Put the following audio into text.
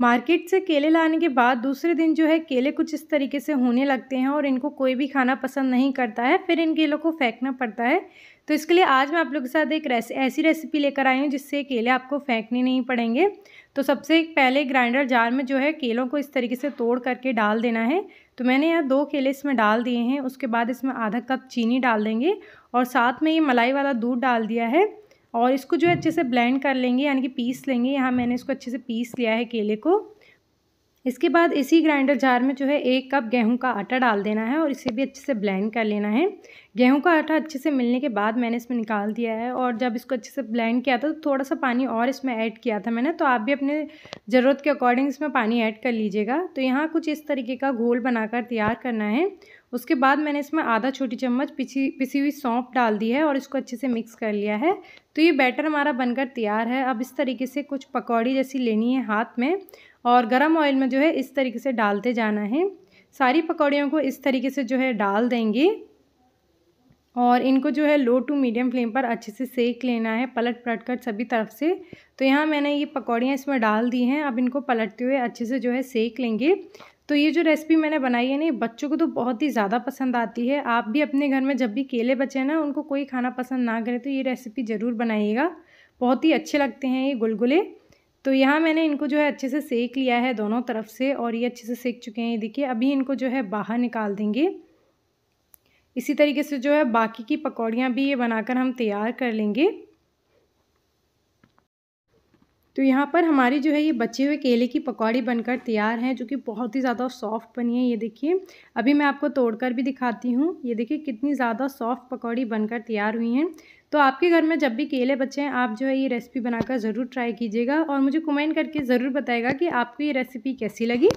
market से केले लाने के बाद दूसरे दिन जो है केले कुछ इस तरीके से होने लगते हैं और इनको कोई भी खाना पसंद नहीं करता है फिर इन केलों को फेंकना पड़ता है तो इसके लिए आज मैं आप लोगों के साथ एक रेस ऐसी रेसिपी लेकर आई हूँ जिससे केले आपको फेंकने नहीं पड़ेंगे तो सबसे पहले ग्राइंडर जार में जो है केलों को इस तरीके से तोड़ करके डाल देना है तो मैंने यहाँ दो केले इसमें डाल दिए हैं उसके बाद इसमें आधा कप चीनी डाल देंगे और साथ में ये मलाई वाला दूध डाल दिया है और इसको जो है अच्छे से ब्लेंड कर लेंगे यानी कि पीस लेंगे यहाँ मैंने इसको अच्छे से पीस लिया है केले को इसके बाद इसी ग्राइंडर जार में जो है एक कप गेहूं का आटा डाल देना है और इसे भी अच्छे से ब्लेंड कर लेना है गेहूं का आटा अच्छे से मिलने के बाद मैंने इसमें निकाल दिया है और जब इसको अच्छे से ब्लेंड किया था तो थोड़ा सा पानी और इसमें ऐड किया था मैंने तो आप भी अपने ज़रूरत के अकॉर्डिंग इसमें पानी ऐड कर लीजिएगा तो यहाँ कुछ इस तरीके का घोल बनाकर तैयार करना है उसके बाद मैंने इसमें आधा छोटी चम्मच पिसी पिसी हुई सौंप डाल दी है और इसको अच्छे से मिक्स कर लिया है तो ये बैटर हमारा बनकर तैयार है अब इस तरीके से कुछ पकौड़ी जैसी लेनी है हाथ में और गर्म ऑयल में जो है इस तरीके से डालते जाना है सारी पकौड़ियों को इस तरीके से जो है डाल देंगे और इनको जो है लो टू मीडियम फ्लेम पर अच्छे से सेक लेना है पलट पलट कर सभी तरफ से तो यहाँ मैंने ये पकौड़ियाँ इसमें डाल दी हैं अब इनको पलटते हुए अच्छे से जो है सेक लेंगे तो ये जो रेसिपी मैंने बनाई है ना बच्चों को तो बहुत ही ज़्यादा पसंद आती है आप भी अपने घर में जब भी केले बचे ना उनको कोई खाना पसंद ना करे तो ये रेसिपी ज़रूर बनाइएगा बहुत ही अच्छे लगते हैं ये गुलगुले तो यहाँ मैंने इनको जो है अच्छे से सेक लिया है दोनों तरफ से और ये अच्छे से सेक चुके हैं ये देखिए अभी इनको जो है बाहर निकाल देंगे इसी तरीके से जो है बाकी की पकौड़ियाँ भी ये बनाकर हम तैयार कर लेंगे तो यहाँ पर हमारी जो है ये बचे हुए केले की पकौड़ी बनकर तैयार हैं जो कि बहुत ही ज़्यादा सॉफ्ट बनी है ये देखिए अभी मैं आपको तोड़कर भी दिखाती हूँ ये देखिए कितनी ज़्यादा सॉफ्ट पकौड़ी बनकर तैयार हुई हैं तो आपके घर में जब भी केले बचे हैं आप जो है ये रेसिपी बनाकर ज़रूर ट्राई कीजिएगा और मुझे कमेंट करके ज़रूर बताएगा कि आपको ये रेसिपी कैसी लगी